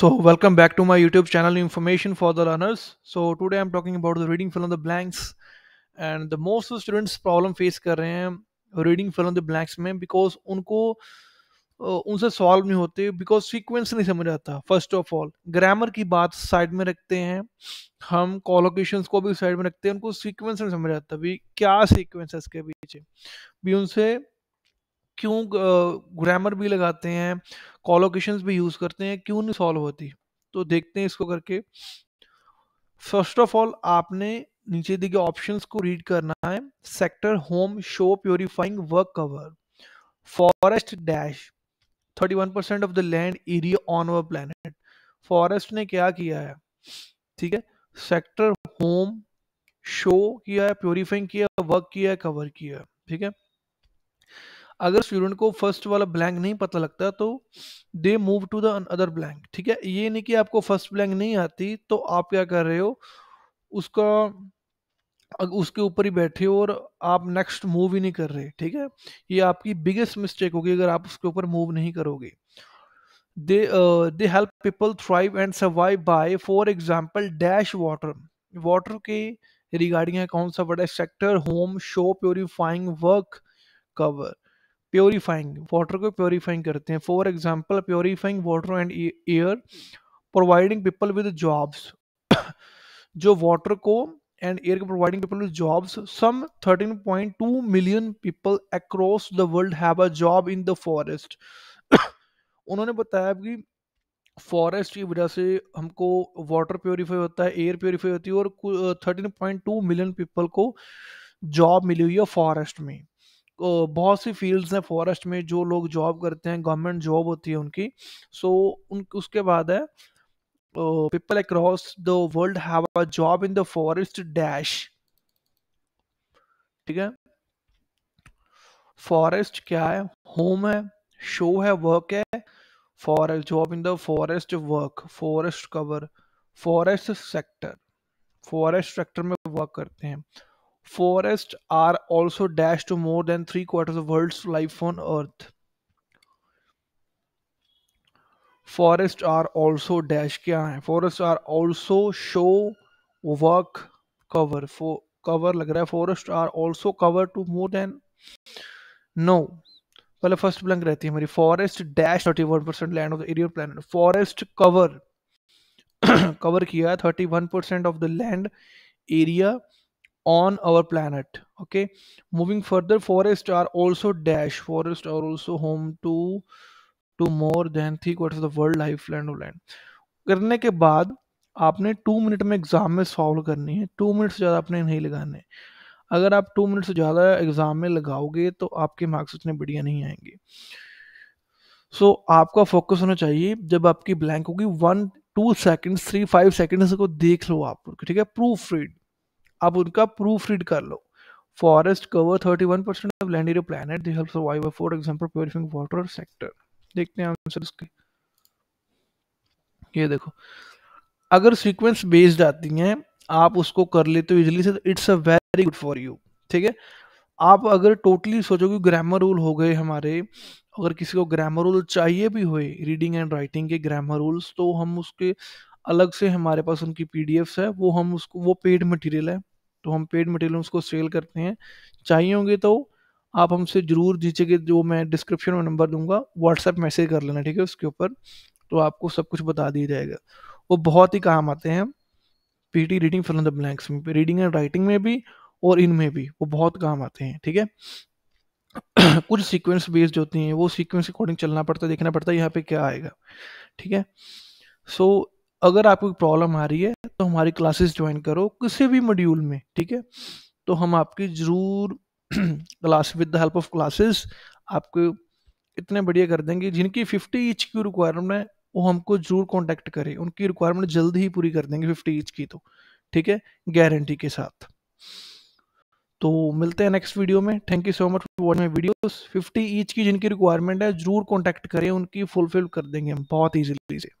So welcome back to my YouTube channel information for the learners. So today I'm talking about the reading fill in the blanks and the most of the students problem face kar rahe hain reading fill in the blanks mein because unko uh, unse solve nahi hote because sequence nahi samajh aata first of all grammar ki baat side mein rakhte hain hum collocations ko bhi side mein rakhte hain unko sequence nahi samajh aata bhi kya sequences ke piche bhi unse क्यों grammar भी लगाते हैं collocation भी use करते हैं क्यों नहीं solve होती तो देखते हैं इसको करके फर्स्ट ऑफ ऑल आपने नीचे दिए गए ऑप्शंस को रीड करना है sector home show purifying work cover forest dash 31 percent of the land area on our planet forest ने क्या किया है ठीक है सेक्टर होम शो किया है प्योरीफाइंग किया वर्क किया है कवर किया है ठीक है अगर स्टूडेंट को फर्स्ट वाला ब्लैंक नहीं पता लगता तो they move to the other blank ठीक है ये नहीं कि आपको फर्स्ट ब्लैंक नहीं आती तो आप क्या कर रहे हो उसका उसके ऊपर ही बैठे हो और आप नेक्स्ट मूव ही नहीं कर रहे ठीक है ये आपकी बिगेस्ट मिस्टेक होगी अगर आप उसके ऊपर मूव नहीं करोगे they they help people thrive and survive by for example dash water water के रिगार्डिंग है कौन सा वर्ड है sector home show purifying work cover purifying water को प्योरीफाइंग करते हैं for example purifying water and air providing people with jobs जो water को एंड एयर को providing people with jobs some 13.2 million people across the world have a job in the forest उन्होंने बताया कि forest की वजह से हमको वाटर प्योरीफाई होता है एयर प्योरीफाई होती है और 13.2 मिलियन पीपल को जॉब मिली हुई है फॉरेस्ट में बहुत सी फील्ड्स हैं फॉरेस्ट में जो लोग जॉब करते हैं गवर्नमेंट जॉब होती है उनकी सो उन उसके बाद है people across the world have a job in the forest dash ठीक है फॉरेस्ट क्या है होम है शो है वर्क है forest job in the forest work forest cover forest sector forest sector में वर्क करते हैं forests are also dashed to more than three quarters of world's life on earth forest are also dash क्या है forest are also show work cover cover लग रहा है forest are also cover to more than no पहले first blank रहती है मेरी forest dash thirty one percent land of the area planet forest cover cover किया thirty one percent of the land area on our planet okay moving further forests are also dash forests are also home to to more than three quarters of the world life land life land land करने के बाद आपने two minute में exam में solve करनी है to minute से ज़्यादा आपने नहीं लगाने अगर आप टू मिनट से ज़्यादा एग्जाम में लगाओगे तो आपके मार्क्स उतने बढ़िया नहीं आएंगे सो so, आपका फोकस होना चाहिए जब आपकी ब्लैंक होगी one two second three five second को देख लो आप ठीक है प्रूफ रीड अब उनका प्रूफ रीड कर लो forest cover thirty one percent of land area planet they help survive for example purifying water sector देखते हैं आंसर इसके ये देखो अगर सीक्वेंस बेस्ड आती हैं आप उसको कर लेते हो इजिली से it's a very good for you ठीक है आप अगर टोटली सोचोगे ग्रामर रूल हो गए हमारे अगर किसी को ग्रामर रूल चाहिए भी होए रीडिंग एंड राइटिंग के ग्रामर रूल्स तो हम उसके अलग से हमारे पास उनकी पी है वो हम उसको वो पेड मटेरियल है तो हम पेड मटेरियल उसको सेल करते हैं चाहिए होंगे तो आप हमसे ज़रूर के जो मैं डिस्क्रिप्शन में नंबर दूंगा व्हाट्सएप मैसेज कर लेना ठीक है उसके ऊपर तो आपको सब कुछ बता दिया जाएगा वो बहुत ही काम आते हैं PT reading in the blanks में रीडिंग एंड राइटिंग में भी और इनमें भी वो बहुत काम आते हैं ठीक है कुछ सीक्वेंस बेस्ड होती हैं वो सीक्वेंस अकॉर्डिंग चलना पड़ता है देखना पड़ता है यहाँ पे क्या आएगा ठीक है सो अगर आपको प्रॉब्लम आ रही है तो हमारी क्लासेस ज्वाइन करो किसी भी मॉड्यूल में ठीक है तो हम आपकी जरूर class with the help of classes आपको इतने बढ़िया कर देंगे जिनकी फिफ्टी ईच की रिक्वायरमेंट है वो हमको जरूर कॉन्टेक्ट करें उनकी रिक्वायरमेंट जल्द ही पूरी कर देंगे फिफ्टी ईच की तो ठीक है गारंटी के साथ तो मिलते हैं नेक्स्ट वीडियो में thank you so much for watch my videos 50 each की जिनकी रिक्वायरमेंट है जरूर कॉन्टेक्ट करें उनकी फुलफिल कर देंगे हम बहुत ईजिली से